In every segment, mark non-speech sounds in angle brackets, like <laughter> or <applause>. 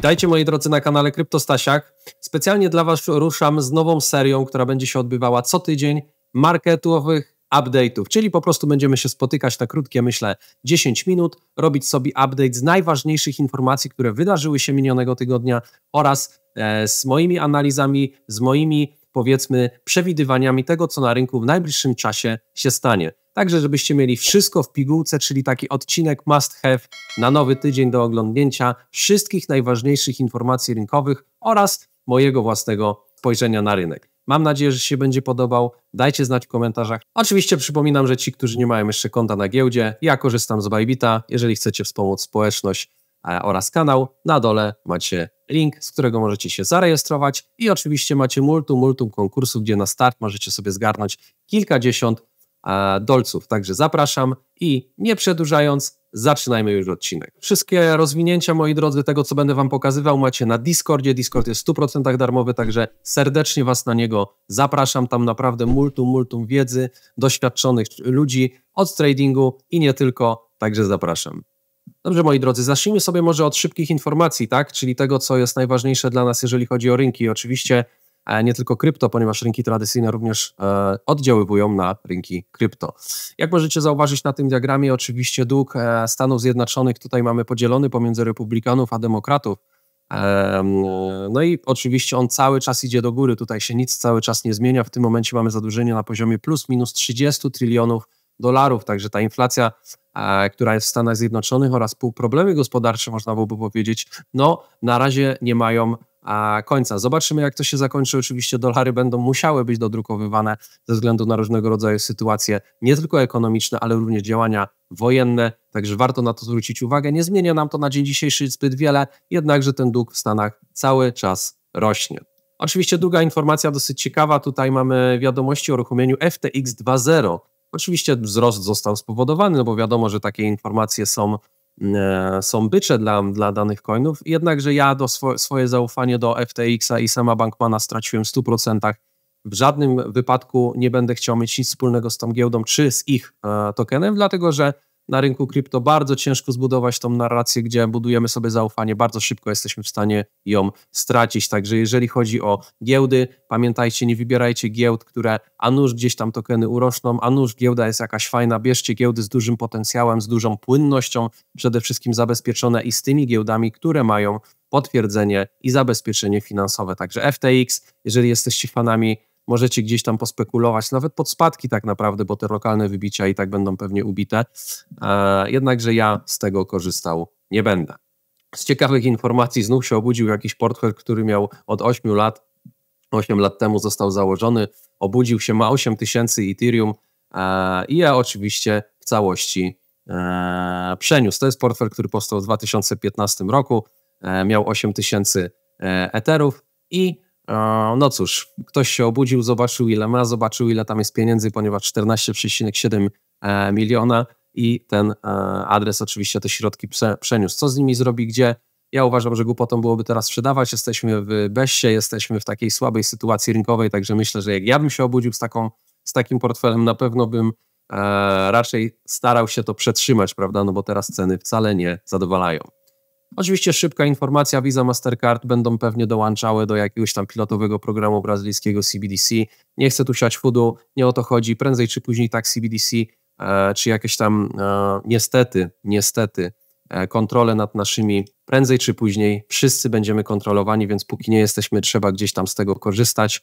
Witajcie moi drodzy na kanale Kryptostasiak. Specjalnie dla Was ruszam z nową serią, która będzie się odbywała co tydzień marketowych update'ów, czyli po prostu będziemy się spotykać na krótkie, myślę, 10 minut, robić sobie update z najważniejszych informacji, które wydarzyły się minionego tygodnia oraz e, z moimi analizami, z moimi powiedzmy przewidywaniami tego, co na rynku w najbliższym czasie się stanie. Także, żebyście mieli wszystko w pigułce, czyli taki odcinek must have na nowy tydzień do oglądnięcia wszystkich najważniejszych informacji rynkowych oraz mojego własnego spojrzenia na rynek. Mam nadzieję, że się będzie podobał. Dajcie znać w komentarzach. Oczywiście przypominam, że ci, którzy nie mają jeszcze konta na giełdzie, ja korzystam z Bybita. Jeżeli chcecie wspomóc społeczność oraz kanał, na dole macie link, z którego możecie się zarejestrować i oczywiście macie multum, multum konkursów, gdzie na start możecie sobie zgarnąć kilkadziesiąt dolców. Także zapraszam i nie przedłużając, zaczynajmy już odcinek. Wszystkie rozwinięcia, moi drodzy, tego co będę Wam pokazywał, macie na Discordzie. Discord jest w 100% darmowy, także serdecznie Was na niego zapraszam. Tam naprawdę multum, multum wiedzy, doświadczonych ludzi od tradingu i nie tylko, także zapraszam. Dobrze, moi drodzy, zacznijmy sobie może od szybkich informacji, tak? Czyli tego, co jest najważniejsze dla nas, jeżeli chodzi o rynki. Oczywiście E, nie tylko krypto, ponieważ rynki tradycyjne również e, oddziaływują na rynki krypto. Jak możecie zauważyć na tym diagramie, oczywiście dług e, Stanów Zjednoczonych tutaj mamy podzielony pomiędzy republikanów a demokratów. No i oczywiście on cały czas idzie do góry, tutaj się nic cały czas nie zmienia. W tym momencie mamy zadłużenie na poziomie plus minus 30 trylionów dolarów, także ta inflacja, która jest w Stanach Zjednoczonych oraz problemy gospodarcze, można byłoby powiedzieć, no na razie nie mają a końca. Zobaczymy, jak to się zakończy. Oczywiście dolary będą musiały być dodrukowywane ze względu na różnego rodzaju sytuacje, nie tylko ekonomiczne, ale również działania wojenne, także warto na to zwrócić uwagę. Nie zmienia nam to na dzień dzisiejszy zbyt wiele, jednakże ten dług w Stanach cały czas rośnie. Oczywiście druga informacja dosyć ciekawa, tutaj mamy wiadomości o uruchomieniu FTX 2.0. Oczywiście wzrost został spowodowany, no bo wiadomo, że takie informacje są E, są bycze dla, dla danych coinów, jednakże ja do swo, swoje zaufanie do FTX-a i sama Bankmana straciłem w 100%. W żadnym wypadku nie będę chciał mieć nic wspólnego z tą giełdą czy z ich e, tokenem, dlatego że na rynku krypto bardzo ciężko zbudować tą narrację, gdzie budujemy sobie zaufanie, bardzo szybko jesteśmy w stanie ją stracić. Także jeżeli chodzi o giełdy, pamiętajcie, nie wybierajcie giełd, które a nuż gdzieś tam tokeny urosną. a nuż giełda jest jakaś fajna, bierzcie giełdy z dużym potencjałem, z dużą płynnością, przede wszystkim zabezpieczone i z tymi giełdami, które mają potwierdzenie i zabezpieczenie finansowe. Także FTX, jeżeli jesteście fanami możecie gdzieś tam pospekulować, nawet pod spadki tak naprawdę, bo te lokalne wybicia i tak będą pewnie ubite. E, jednakże ja z tego korzystał nie będę. Z ciekawych informacji znów się obudził jakiś portfel, który miał od 8 lat, 8 lat temu został założony, obudził się, ma 8 tysięcy Ethereum e, i ja oczywiście w całości e, przeniósł. To jest portfel, który powstał w 2015 roku, miał 8 tysięcy Etherów i E, no cóż, ktoś się obudził, zobaczył ile ma, zobaczył ile tam jest pieniędzy, ponieważ 14,7 e, miliona i ten e, adres oczywiście te środki przeniósł. Co z nimi zrobi, gdzie? Ja uważam, że głupotą byłoby teraz sprzedawać. Jesteśmy w beście, jesteśmy w takiej słabej sytuacji rynkowej, także myślę, że jak ja bym się obudził z, taką, z takim portfelem, na pewno bym e, raczej starał się to przetrzymać, prawda? No bo teraz ceny wcale nie zadowalają. Oczywiście szybka informacja, Visa, Mastercard będą pewnie dołączały do jakiegoś tam pilotowego programu brazylijskiego CBDC. Nie chcę tu siać fudu, nie o to chodzi. Prędzej czy później tak CBDC, e, czy jakieś tam e, niestety, niestety e, kontrole nad naszymi, prędzej czy później wszyscy będziemy kontrolowani, więc póki nie jesteśmy, trzeba gdzieś tam z tego korzystać.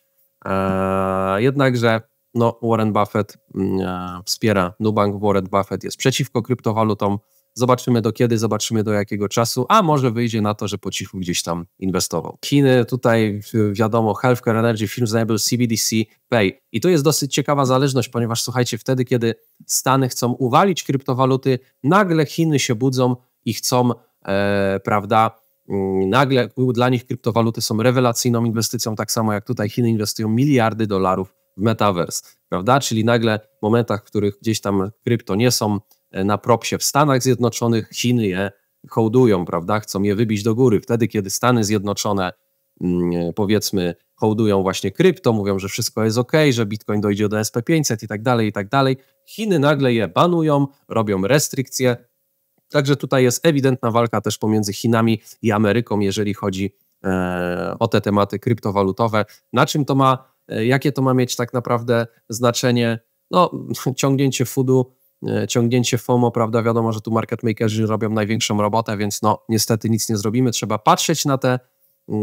jednakże no, Warren Buffett mm, wspiera Nubank, Warren Buffett jest przeciwko kryptowalutom, Zobaczymy do kiedy, zobaczymy do jakiego czasu, a może wyjdzie na to, że po cichu gdzieś tam inwestował. Chiny, tutaj wiadomo, Healthcare Energy Firms Enable CBDC Pay. I to jest dosyć ciekawa zależność, ponieważ słuchajcie, wtedy kiedy Stany chcą uwalić kryptowaluty, nagle Chiny się budzą i chcą, e, prawda, mm, nagle dla nich kryptowaluty są rewelacyjną inwestycją, tak samo jak tutaj Chiny inwestują miliardy dolarów w metaverse, prawda? Czyli nagle w momentach, w których gdzieś tam krypto nie są E, na propsie w Stanach Zjednoczonych, Chiny je hołdują, prawda? Chcą je wybić do góry. Wtedy, kiedy Stany Zjednoczone mm, e, powiedzmy hołdują właśnie krypto, mówią, że wszystko jest ok, że Bitcoin dojdzie do SP500 i tak dalej, i tak dalej. Chiny nagle je banują, robią restrykcje. Także tutaj jest ewidentna walka też pomiędzy Chinami i Ameryką, jeżeli chodzi e, o te tematy kryptowalutowe. Na czym to ma, jakie to ma mieć tak naprawdę znaczenie? No, <laughs> ciągnięcie fudu E, ciągnięcie FOMO, prawda, wiadomo, że tu market makerzy robią największą robotę, więc no niestety nic nie zrobimy, trzeba patrzeć na te, e,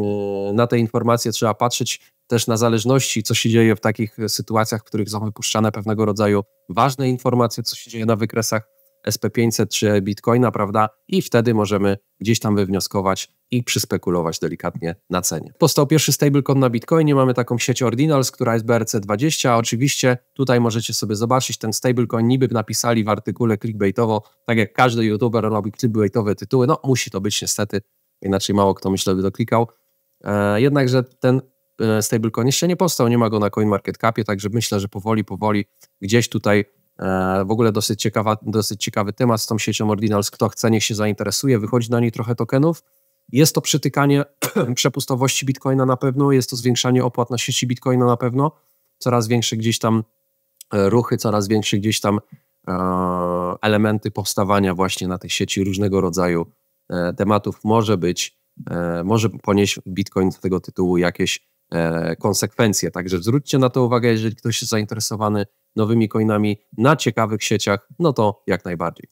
na te informacje, trzeba patrzeć też na zależności, co się dzieje w takich sytuacjach, w których są wypuszczane pewnego rodzaju ważne informacje, co się dzieje na wykresach SP500 czy Bitcoina, prawda? I wtedy możemy gdzieś tam wywnioskować i przyspekulować delikatnie na cenie. Powstał pierwszy stablecoin na Bitcoinie, mamy taką sieć Ordinals, która jest BRC20, a oczywiście tutaj możecie sobie zobaczyć, ten stablecoin niby napisali w artykule clickbaitowo, tak jak każdy youtuber robi clickbaitowe tytuły, no musi to być niestety, inaczej mało kto myślę by doklikał, e, jednakże ten e, stablecoin jeszcze nie powstał, nie ma go na CoinMarketCapie, także myślę, że powoli, powoli gdzieś tutaj E, w ogóle dosyć, ciekawa, dosyć ciekawy temat z tą siecią Ordinals. Kto chce, niech się zainteresuje. Wychodzi na niej trochę tokenów. Jest to przytykanie <clears throat> przepustowości bitcoina na pewno, jest to zwiększanie opłat na sieci bitcoina na pewno. Coraz większe gdzieś tam e, ruchy, coraz większe gdzieś tam e, elementy powstawania właśnie na tej sieci różnego rodzaju tematów może być, może ponieść bitcoin z tego tytułu jakieś konsekwencje. Także zwróćcie na to uwagę, jeżeli ktoś jest zainteresowany nowymi coinami na ciekawych sieciach, no to jak najbardziej.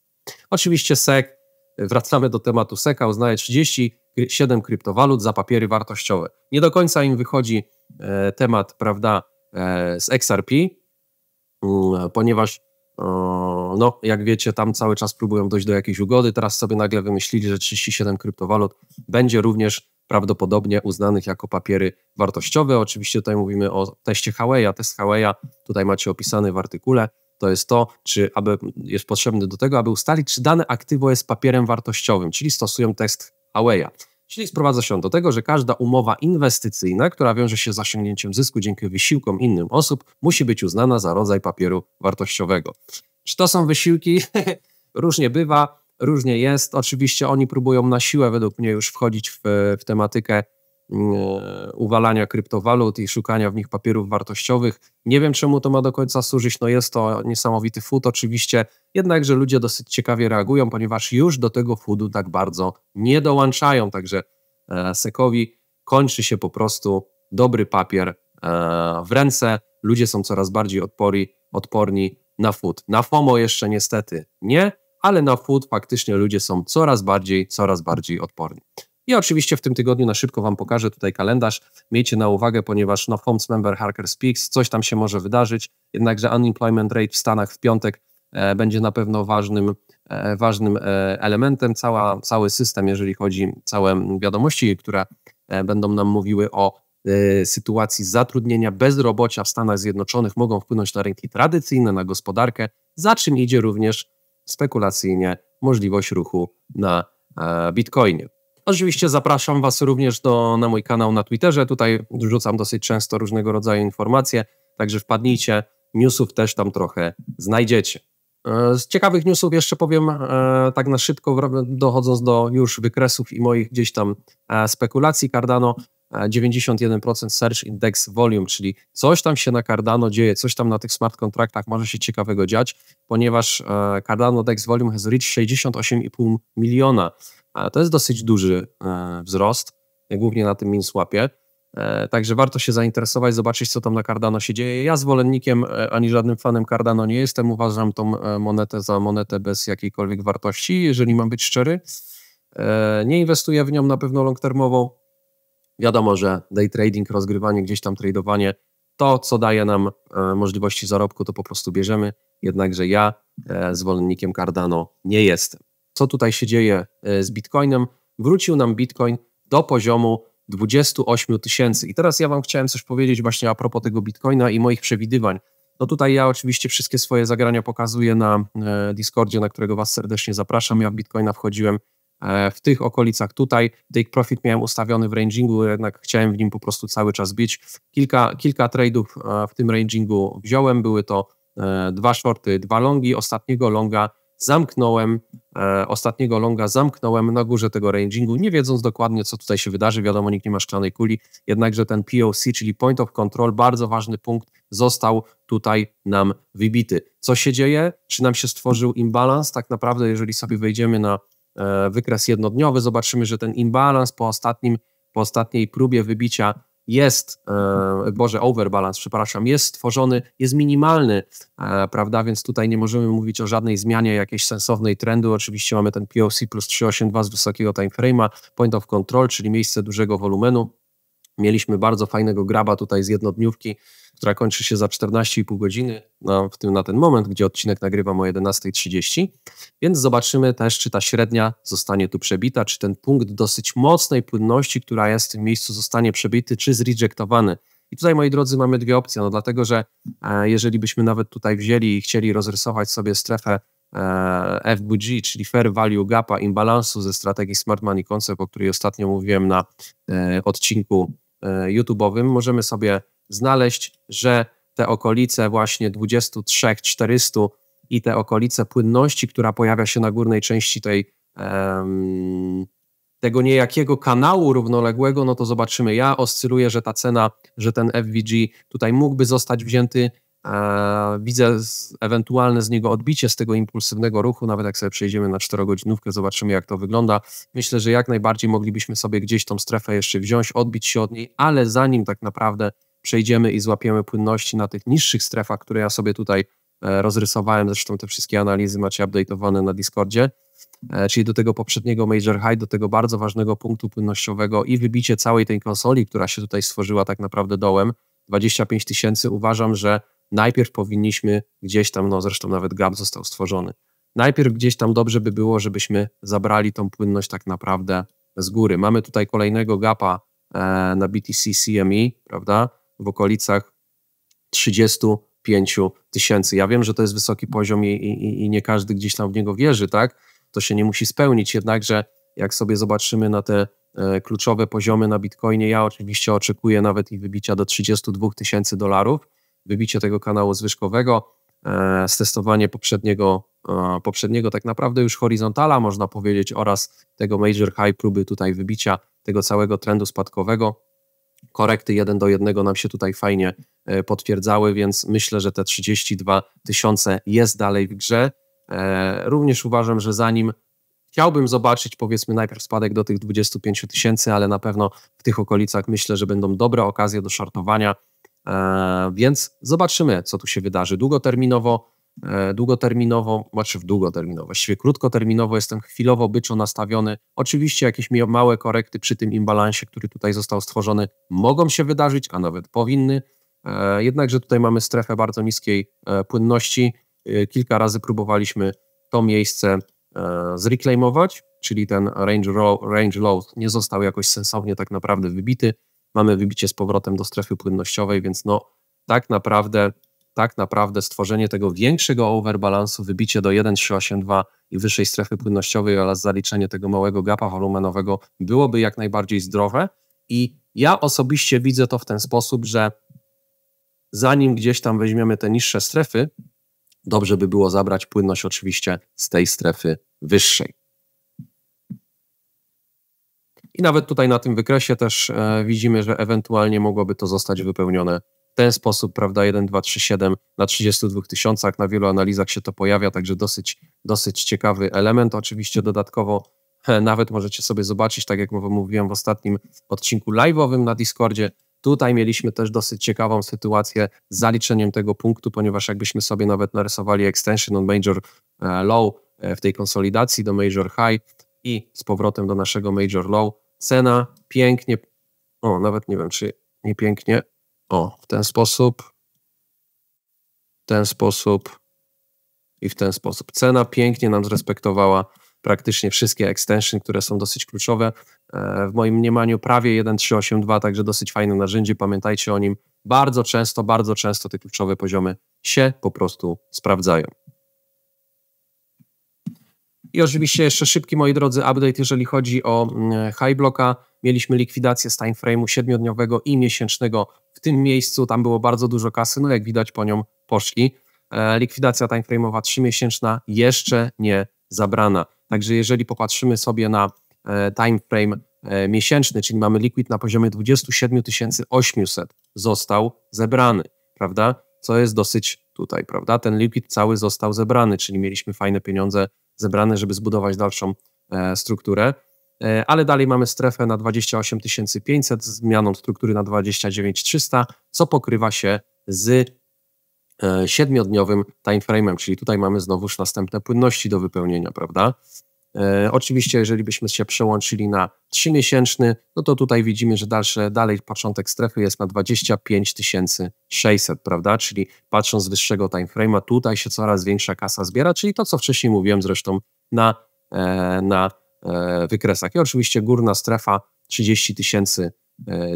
Oczywiście SEC, e, wracamy do tematu sek, uznaje 37 kryptowalut za papiery wartościowe. Nie do końca im wychodzi e, temat, prawda, e, z XRP, m, mm, ponieważ no, jak wiecie, tam cały czas próbują dojść do jakiejś ugody. Teraz sobie nagle wymyślili, że 37 kryptowalut będzie również prawdopodobnie uznanych jako papiery wartościowe. Oczywiście tutaj mówimy o teście Howeya. Test Howeya tutaj macie opisany w artykule. To jest to, czy aby jest potrzebny do tego, aby ustalić, czy dane aktywo jest papierem wartościowym, czyli stosują test Howeya. Czyli sprowadza się do tego, że każda umowa inwestycyjna, która wiąże się z osiągnięciem zysku dzięki wysiłkom innych osób, musi być uznana za rodzaj papieru wartościowego. Czy to są wysiłki? <laughs> Różnie bywa różnie jest. Oczywiście oni próbują na siłę, według mnie, już wchodzić w, w tematykę mm, e, uwalania kryptowalut i szukania w nich papierów wartościowych. Nie wiem, czemu to ma do końca służyć. No jest to niesamowity fud oczywiście, jednakże ludzie dosyć ciekawie reagują, ponieważ już do tego fudu tak bardzo nie dołączają. Także e, Sekowi kończy się po prostu dobry papier e, w ręce. Ludzie są coraz bardziej odpori, odporni na fud. Na FOMO jeszcze niestety nie, ale na food faktycznie ludzie są coraz bardziej, coraz bardziej odporni. I oczywiście w tym tygodniu na szybko Wam pokażę tutaj kalendarz. Miejcie na uwagę, ponieważ no, Homes Member Harker Speaks, coś tam się może wydarzyć, jednakże unemployment rate w Stanach w piątek e, będzie na pewno ważnym, e, ważnym e, elementem. Cała, cały system, jeżeli chodzi całe wiadomości, które e, będą nam mówiły o e, sytuacji zatrudnienia, bezrobocia w Stanach Zjednoczonych mogą wpłynąć na rynki tradycyjne, na gospodarkę, za czym idzie również spekulacyjnie możliwość ruchu na e, Bitcoinie. Oczywiście zapraszam Was również do, na mój kanał na Twitterze. Tutaj wrzucam dosyć często różnego rodzaju informacje, także wpadnijcie. Newsów też tam trochę znajdziecie. E, z ciekawych newsów jeszcze powiem e, tak na szybko, dochodząc do już wykresów i moich gdzieś tam spekulacji Cardano. 91% Search Index Volume, czyli coś tam się na Cardano dzieje, coś tam na tych smart kontraktach może się ciekawego dziać, ponieważ e, Cardano Dex Volume has reached 68,5 miliona. To jest dosyć duży e, wzrost, głównie na tym minsłapie. E, także warto się zainteresować, zobaczyć, co tam na Cardano się dzieje. Ja zwolennikiem ani żadnym fanem Cardano nie jestem. Uważam tą monetę za monetę bez jakiejkolwiek wartości, jeżeli mam być szczery. Nie inwestuję w nią na pewno long termową Wiadomo, że day trading, rozgrywanie, gdzieś tam tradowanie, to co daje nam e, możliwości zarobku, to po prostu bierzemy. Jednakże ja e, zwolennikiem Cardano nie jestem. Co tutaj się dzieje e, z Bitcoinem? Wrócił nam Bitcoin do poziomu 28 tysięcy. I teraz ja Wam chciałem coś powiedzieć właśnie a propos tego Bitcoina i moich przewidywań. No tutaj ja oczywiście wszystkie swoje zagrania pokazuję na Discordzie, na którego Was serdecznie zapraszam. Ja w Bitcoina wchodziłem E, w tych okolicach tutaj. Take profit miałem ustawiony w rangingu, jednak chciałem w nim po prostu cały czas być. Kilka, kilka tradeów e, w tym rangingu wziąłem, były to e, dwa shorty, dwa longi, ostatniego longa zamknąłem, ostatniego longa zamknąłem na górze tego rangingu, nie wiedząc dokładnie, co tutaj się wydarzy. Wiadomo, nikt nie ma szklanej kuli, jednakże ten POC, czyli Point of Control, bardzo ważny punkt, został tutaj nam wybity. Co się dzieje? Czy nam się stworzył imbalans? Tak naprawdę, jeżeli sobie wejdziemy na E, wykres jednodniowy, zobaczymy, że ten imbalans po, ostatnim, po ostatniej próbie wybicia jest, e, boże, overbalance, przepraszam, jest stworzony, jest minimalny, e, prawda, więc tutaj nie możemy mówić o żadnej zmianie jakiejś sensownej trendu. Oczywiście mamy ten POC plus 382 z wysokiego timeframe'a, point of control, czyli miejsce dużego wolumenu, Mieliśmy bardzo fajnego graba tutaj z jednodniówki, która kończy się za 14,5 godziny w tym, na ten moment, gdzie odcinek nagrywam o 11.30, więc zobaczymy też, czy ta średnia zostanie tu przebita, czy ten punkt dosyć mocnej płynności, która jest w tym miejscu, zostanie przebity, czy zrejektowany. I tutaj, moi drodzy, mamy dwie opcje, no dlatego, że e, jeżeli byśmy nawet tutaj wzięli i chcieli rozrysować sobie strefę e, FWG, czyli Fair Value Gapa, imbalansu ze strategii Smart Money Concept, o której ostatnio mówiłem na e, odcinku E, YouTube'owym możemy sobie znaleźć, że te okolice właśnie 23, 400 i te okolice płynności, która pojawia się na górnej części tej um, tego niejakiego kanału równoległego, no to zobaczymy. Ja oscyluję, że ta cena, że ten FVG tutaj mógłby zostać wzięty Widzę ewentualne z niego odbicie z tego impulsywnego ruchu, nawet jak sobie przejdziemy na czterogodzinówkę, zobaczymy jak to wygląda. Myślę, że jak najbardziej moglibyśmy sobie gdzieś tą strefę jeszcze wziąć, odbić się od niej, ale zanim tak naprawdę przejdziemy i złapiemy płynności na tych niższych strefach, które ja sobie tutaj e, rozrysowałem, zresztą te wszystkie analizy macie update'owane na Discordzie, e, czyli do tego poprzedniego major high, do tego bardzo ważnego punktu płynnościowego i wybicie całej tej konsoli, która się tutaj stworzyła tak naprawdę dołem, 25 tysięcy, uważam, że najpierw powinniśmy gdzieś tam, no zresztą nawet GAP został stworzony, najpierw gdzieś tam dobrze by było, żebyśmy zabrali tą płynność tak naprawdę z góry. Mamy tutaj kolejnego gapa e, na BTC CME, prawda, w okolicach 35 tysięcy. Ja wiem, że to jest wysoki poziom i, i, i nie każdy gdzieś tam w niego wierzy, tak? To się nie musi spełnić, jednakże jak sobie zobaczymy na te e, kluczowe poziomy na Bitcoinie, ja oczywiście oczekuję nawet ich wybicia do 32 tysięcy dolarów, wybicie tego kanału zwyżkowego, e, stestowanie poprzedniego, e, poprzedniego tak naprawdę już horizontala, można powiedzieć, oraz tego major high, próby tutaj wybicia tego całego trendu spadkowego. Korekty 1 do 1 nam się tutaj fajnie e, potwierdzały, więc myślę, że te 32 tysiące jest dalej w grze. Również uważam, że zanim chciałbym zobaczyć, powiedzmy, najpierw spadek do tych 25 tysięcy, ale na pewno w tych okolicach myślę, że będą dobre okazje do szartowania. E, więc zobaczymy, co tu się wydarzy. Długoterminowo, e, długoterminowo, znaczy w długoterminowo, właściwie krótkoterminowo jestem chwilowo byczo nastawiony. Oczywiście jakieś małe korekty przy tym imbalansie, który tutaj został stworzony, mogą się wydarzyć, a nawet powinny. E, jednakże tutaj mamy strefę bardzo niskiej płynności. Kilka razy próbowaliśmy to miejsce zreklamować, czyli ten range, low, range load nie został jakoś sensownie tak naprawdę wybity mamy wybicie z powrotem do strefy płynnościowej, więc no tak naprawdę, tak naprawdę stworzenie tego większego overbalansu, wybicie do 1,382 i wyższej strefy płynnościowej oraz zaliczenie tego małego gapa wolumenowego byłoby jak najbardziej zdrowe i ja osobiście widzę to w ten sposób, że zanim gdzieś tam weźmiemy te niższe strefy, dobrze by było zabrać płynność oczywiście z tej strefy wyższej. I nawet tutaj na tym wykresie też e, widzimy, że ewentualnie mogłoby to zostać wypełnione w ten sposób, prawda, 1, 2, 3, 7 na 32 tysiącach, na wielu analizach się to pojawia, także dosyć, dosyć ciekawy element. Oczywiście dodatkowo e, nawet możecie sobie zobaczyć, tak jak mówiłem w ostatnim odcinku live'owym na Discordzie, tutaj mieliśmy też dosyć ciekawą sytuację z zaliczeniem tego punktu, ponieważ jakbyśmy sobie nawet narysowali extension on major e, low w tej konsolidacji do major high, i z powrotem do naszego Major Low. Cena pięknie, o nawet nie wiem czy nie pięknie, o w ten sposób, w ten sposób i w ten sposób. Cena pięknie nam zrespektowała praktycznie wszystkie extension, które są dosyć kluczowe. E, w moim mniemaniu prawie 1.382, także dosyć fajne narzędzie, pamiętajcie o nim. Bardzo często, bardzo często te kluczowe poziomy się po prostu sprawdzają. I oczywiście jeszcze szybki, moi drodzy, update, jeżeli chodzi o mm, high blocka. Mieliśmy likwidację z timeframe'u siedmiodniowego i miesięcznego w tym miejscu. Tam było bardzo dużo kasy, no jak widać po nią poszli. E, likwidacja timeframe'owa 3-miesięczna jeszcze nie zabrana. Także jeżeli popatrzymy sobie na e, timeframe e, miesięczny, czyli mamy liquid na poziomie 27 800 został zebrany, prawda? Co jest dosyć tutaj, prawda? Ten liquid cały został zebrany, czyli mieliśmy fajne pieniądze zebrane, żeby zbudować dalszą e, strukturę. E, ale dalej mamy strefę na 28 500 z zmianą struktury na 29 300, co pokrywa się z e, siedmiodniowym time frame'em, czyli tutaj mamy znowuż następne płynności do wypełnienia, prawda? E, oczywiście, jeżeli byśmy się przełączyli na 3 miesięczny, no to tutaj widzimy, że dalsze, dalej początek strefy jest na 25 600, prawda? Czyli patrząc z wyższego timeframe'a, tutaj się coraz większa kasa zbiera, czyli to, co wcześniej mówiłem zresztą na, e, na e, wykresach. I oczywiście górna strefa 30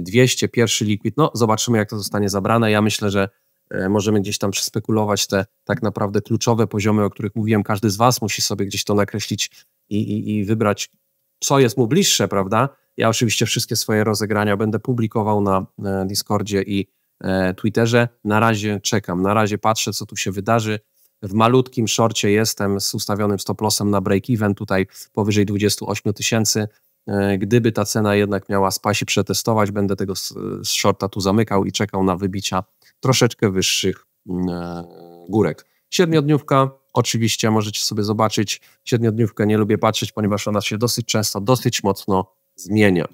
200, pierwszy liquid, no zobaczymy, jak to zostanie zabrane. Ja myślę, że możemy gdzieś tam przespekulować te tak naprawdę kluczowe poziomy, o których mówiłem. Każdy z Was musi sobie gdzieś to nakreślić i, i, i wybrać, co jest mu bliższe, prawda? Ja oczywiście wszystkie swoje rozegrania będę publikował na e, Discordzie i e, Twitterze. Na razie czekam, na razie patrzę, co tu się wydarzy. W malutkim szorcie jestem z ustawionym stop-lossem na break-even, tutaj powyżej 28 tysięcy. E, gdyby ta cena jednak miała spaść i przetestować, będę tego z shorta tu zamykał i czekał na wybicia troszeczkę wyższych mm, górek. Siedmiodniówka Oczywiście możecie sobie zobaczyć siedmiodniówkę, nie lubię patrzeć, ponieważ ona się dosyć często, dosyć mocno zmienia.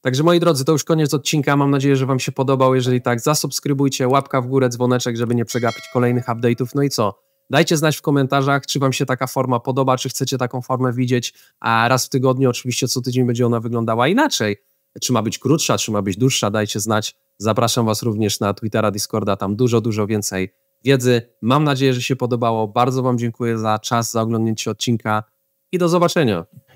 Także moi drodzy, to już koniec odcinka. Mam nadzieję, że Wam się podobał. Jeżeli tak, zasubskrybujcie, łapka w górę, dzwoneczek, żeby nie przegapić kolejnych update'ów. No i co? Dajcie znać w komentarzach, czy Wam się taka forma podoba, czy chcecie taką formę widzieć. A raz w tygodniu, oczywiście co tydzień będzie ona wyglądała inaczej. Czy ma być krótsza, czy ma być dłuższa, dajcie znać. Zapraszam Was również na Twittera, Discorda, tam dużo, dużo więcej wiedzy. Mam nadzieję, że się podobało. Bardzo Wam dziękuję za czas, za oglądnięcie odcinka i do zobaczenia.